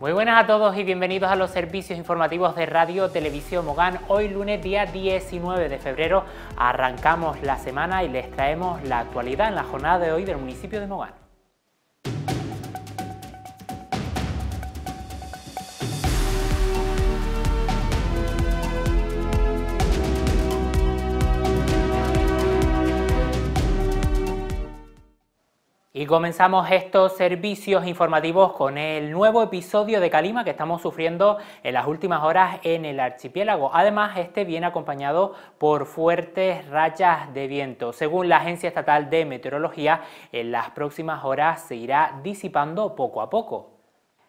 Muy buenas a todos y bienvenidos a los servicios informativos de Radio Televisión Mogán. Hoy lunes día 19 de febrero arrancamos la semana y les traemos la actualidad en la jornada de hoy del municipio de Mogán. Y comenzamos estos servicios informativos con el nuevo episodio de calima que estamos sufriendo en las últimas horas en el archipiélago. Además, este viene acompañado por fuertes rachas de viento. Según la Agencia Estatal de Meteorología, en las próximas horas se irá disipando poco a poco.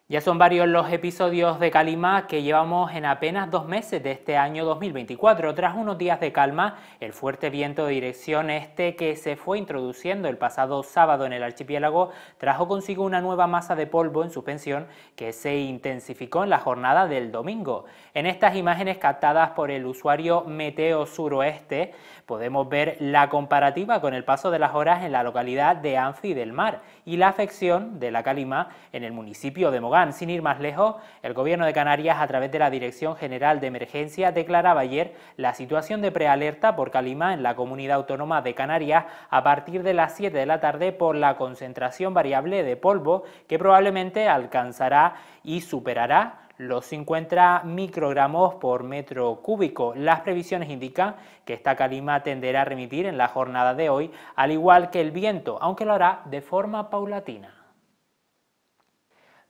Ya son varios los episodios de calima que llevamos en apenas dos meses de este año 2024. Tras unos días de calma, el fuerte viento de dirección este que se fue introduciendo el pasado sábado en el archipiélago trajo consigo una nueva masa de polvo en suspensión que se intensificó en la jornada del domingo. En estas imágenes captadas por el usuario Meteo Suroeste podemos ver la comparativa con el paso de las horas en la localidad de Anfi del Mar y la afección de la calima en el municipio de Mogán. Sin ir más lejos, el gobierno de Canarias, a través de la Dirección General de Emergencia, declaraba ayer la situación de prealerta por calima en la comunidad autónoma de Canarias a partir de las 7 de la tarde por la concentración variable de polvo que probablemente alcanzará y superará los 50 microgramos por metro cúbico. Las previsiones indican que esta calima tenderá a remitir en la jornada de hoy, al igual que el viento, aunque lo hará de forma paulatina.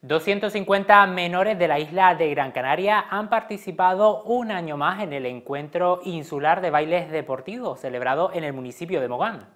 250 menores de la isla de Gran Canaria han participado un año más en el encuentro insular de bailes deportivos celebrado en el municipio de Mogán.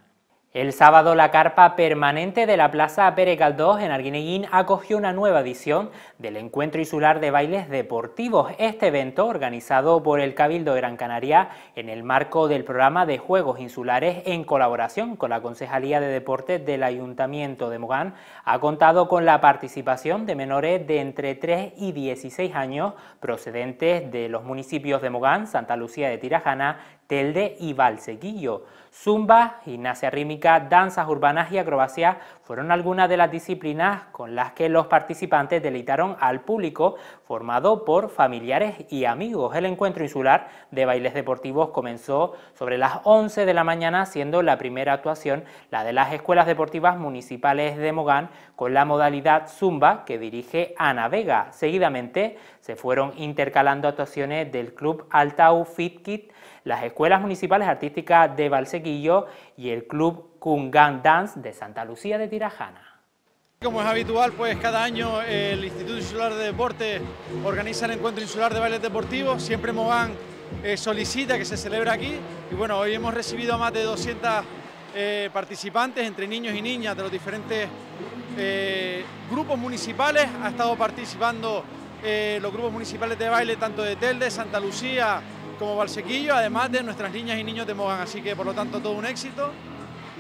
El sábado la carpa permanente de la Plaza Pere Caldós en Arguineguín acogió una nueva edición del Encuentro Insular de Bailes Deportivos. Este evento, organizado por el Cabildo de Gran Canaria en el marco del programa de Juegos Insulares en colaboración con la Concejalía de Deportes del Ayuntamiento de Mogán, ha contado con la participación de menores de entre 3 y 16 años procedentes de los municipios de Mogán, Santa Lucía de Tirajana, telde y Valseguillo. Zumba, gimnasia rítmica, danzas urbanas y acrobacias fueron algunas de las disciplinas con las que los participantes deleitaron al público formado por familiares y amigos. El encuentro insular de bailes deportivos comenzó sobre las 11 de la mañana siendo la primera actuación la de las escuelas deportivas municipales de Mogán con la modalidad Zumba que dirige Ana Vega. Seguidamente se fueron intercalando actuaciones del club Altau Fit Kit las Escuelas Municipales Artísticas de Valsequillo y el Club Kungan Dance de Santa Lucía de Tirajana. Como es habitual, pues cada año el Instituto Insular de Deporte organiza el Encuentro Insular de Bailes Deportivos, siempre Mogán eh, solicita que se celebre aquí y bueno, hoy hemos recibido a más de 200 eh, participantes entre niños y niñas de los diferentes eh, grupos municipales, ha estado participando los grupos municipales de baile tanto de Telde, Santa Lucía, como Valsequillo, además de nuestras niñas y niños de Mogán. Así que, por lo tanto, todo un éxito.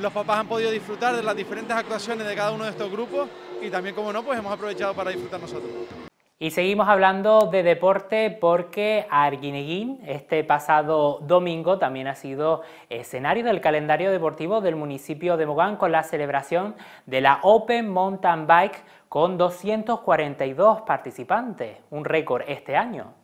Los papás han podido disfrutar de las diferentes actuaciones de cada uno de estos grupos y también, como no, pues hemos aprovechado para disfrutar nosotros. Y seguimos hablando de deporte porque Arguineguín este pasado domingo también ha sido escenario del calendario deportivo del municipio de Mogán con la celebración de la Open Mountain Bike con 242 participantes, un récord este año.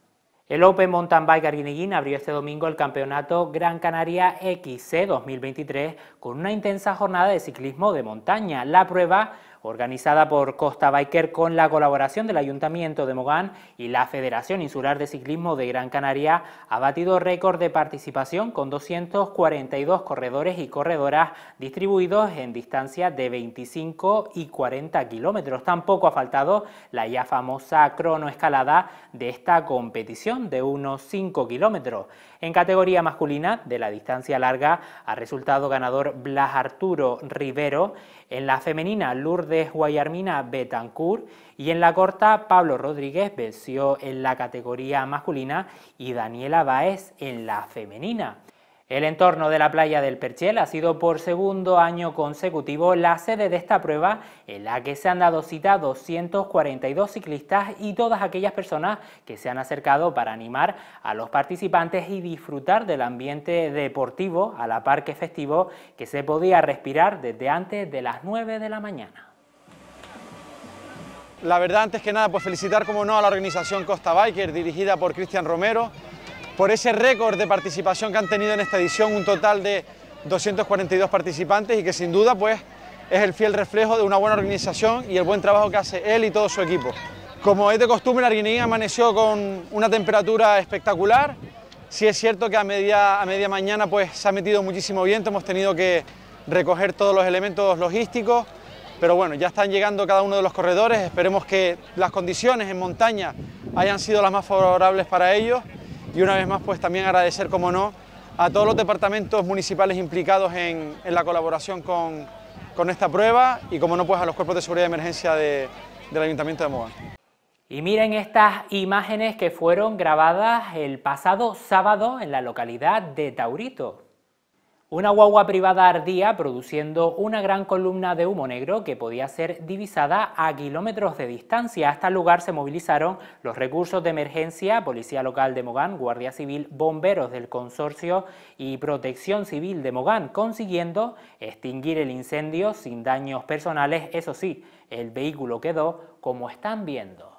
El Open Mountain Bike Arguineguín abrió este domingo el campeonato Gran Canaria XC 2023 con una intensa jornada de ciclismo de montaña. La prueba organizada por Costa Biker con la colaboración del Ayuntamiento de Mogán y la Federación Insular de Ciclismo de Gran Canaria, ha batido récord de participación con 242 corredores y corredoras distribuidos en distancia de 25 y 40 kilómetros. Tampoco ha faltado la ya famosa cronoescalada de esta competición de unos 5 kilómetros. En categoría masculina de la distancia larga ha resultado ganador Blas Arturo Rivero. En la femenina, Lourdes de Guayarmina Betancourt y en la corta Pablo Rodríguez venció en la categoría masculina y Daniela Baez en la femenina. El entorno de la playa del Perchel ha sido por segundo año consecutivo la sede de esta prueba en la que se han dado cita 242 ciclistas y todas aquellas personas que se han acercado para animar a los participantes y disfrutar del ambiente deportivo a la par que festivo que se podía respirar desde antes de las 9 de la mañana. La verdad, antes que nada, pues felicitar como no a la organización Costa Biker, dirigida por Cristian Romero, por ese récord de participación que han tenido en esta edición, un total de 242 participantes y que sin duda pues es el fiel reflejo de una buena organización y el buen trabajo que hace él y todo su equipo. Como es de costumbre, Guinea amaneció con una temperatura espectacular. Sí es cierto que a media, a media mañana pues, se ha metido muchísimo viento, hemos tenido que recoger todos los elementos logísticos, pero bueno, ya están llegando cada uno de los corredores, esperemos que las condiciones en montaña hayan sido las más favorables para ellos y una vez más pues también agradecer, como no, a todos los departamentos municipales implicados en, la colaboración con, esta prueba y como no pues a los cuerpos de seguridad de emergencia del Ayuntamiento de Mogán. Y miren estas imágenes que fueron grabadas el pasado sábado en la localidad de Taurito. Una guagua privada ardía produciendo una gran columna de humo negro que podía ser divisada a kilómetros de distancia. Hasta el este lugar se movilizaron los recursos de emergencia, Policía Local de Mogán, Guardia Civil, bomberos del Consorcio y Protección Civil de Mogán, consiguiendo extinguir el incendio sin daños personales. Eso sí, el vehículo quedó como están viendo.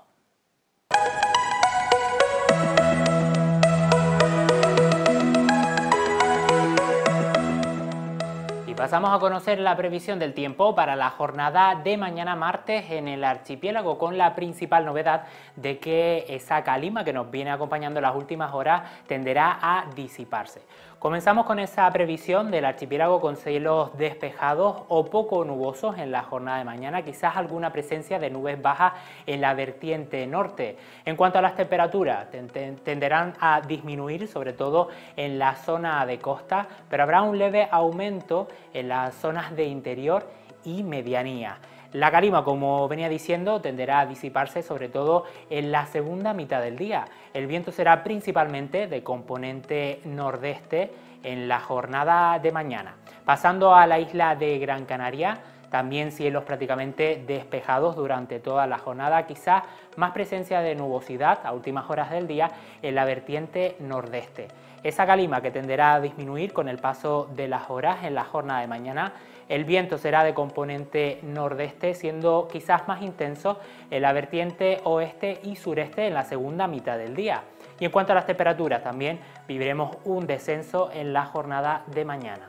Pasamos a conocer la previsión del tiempo para la jornada de mañana martes en el archipiélago con la principal novedad de que esa calima que nos viene acompañando las últimas horas tenderá a disiparse. Comenzamos con esa previsión del archipiélago con cielos despejados o poco nubosos en la jornada de mañana, quizás alguna presencia de nubes bajas en la vertiente norte. En cuanto a las temperaturas, tenderán a disminuir, sobre todo en la zona de costa, pero habrá un leve aumento en las zonas de interior y medianía. La calima, como venía diciendo, tenderá a disiparse sobre todo en la segunda mitad del día. El viento será principalmente de componente nordeste en la jornada de mañana. Pasando a la isla de Gran Canaria, también cielos prácticamente despejados durante toda la jornada, quizás más presencia de nubosidad a últimas horas del día en la vertiente nordeste. Esa calima que tenderá a disminuir con el paso de las horas en la jornada de mañana. El viento será de componente nordeste, siendo quizás más intenso en la vertiente oeste y sureste en la segunda mitad del día. Y en cuanto a las temperaturas, también viviremos un descenso en la jornada de mañana.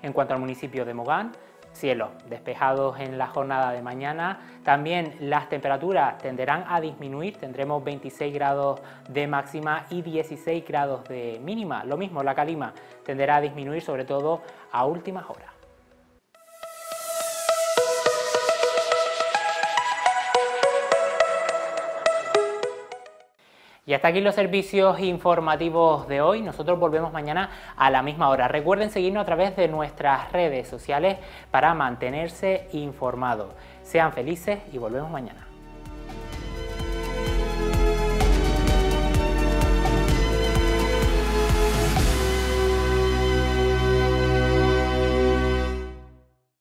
En cuanto al municipio de Mogán, Cielo despejados en la jornada de mañana. También las temperaturas tenderán a disminuir, tendremos 26 grados de máxima y 16 grados de mínima. Lo mismo, la calima tenderá a disminuir sobre todo a últimas horas. Y hasta aquí los servicios informativos de hoy. Nosotros volvemos mañana a la misma hora. Recuerden seguirnos a través de nuestras redes sociales para mantenerse informados. Sean felices y volvemos mañana.